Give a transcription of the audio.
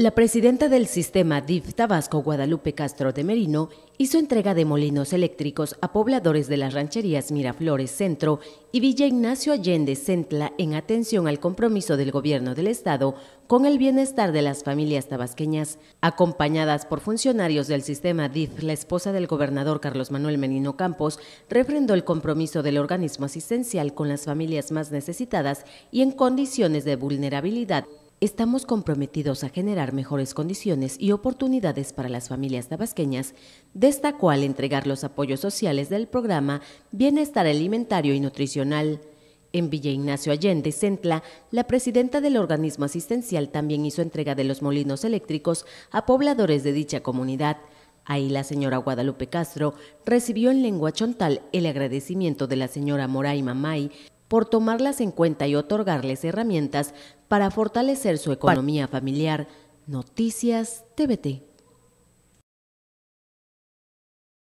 La presidenta del sistema DIF Tabasco, Guadalupe Castro de Merino, hizo entrega de molinos eléctricos a pobladores de las rancherías Miraflores Centro y Villa Ignacio Allende Centla en atención al compromiso del gobierno del Estado con el bienestar de las familias tabasqueñas. Acompañadas por funcionarios del sistema DIF, la esposa del gobernador Carlos Manuel Menino Campos refrendó el compromiso del organismo asistencial con las familias más necesitadas y en condiciones de vulnerabilidad estamos comprometidos a generar mejores condiciones y oportunidades para las familias tabasqueñas, destacó al entregar los apoyos sociales del programa Bienestar Alimentario y Nutricional. En Villa Ignacio Allende, Centla, la presidenta del organismo asistencial también hizo entrega de los molinos eléctricos a pobladores de dicha comunidad. Ahí la señora Guadalupe Castro recibió en lengua chontal el agradecimiento de la señora Moraima Mai por tomarlas en cuenta y otorgarles herramientas para fortalecer su economía familiar. Noticias TVT.